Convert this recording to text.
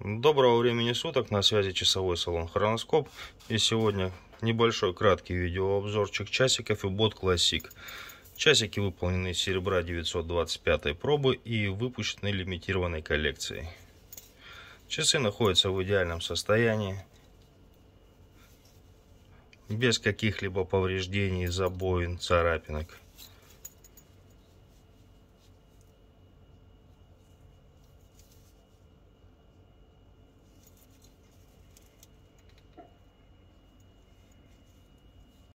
Доброго времени суток, на связи часовой салон Хроноскоп. И сегодня небольшой краткий видеообзорчик часиков и бот Classic. Часики выполнены из серебра 925 пробы и выпущены лимитированной коллекцией. Часы находятся в идеальном состоянии. Без каких-либо повреждений, забоин, царапинок.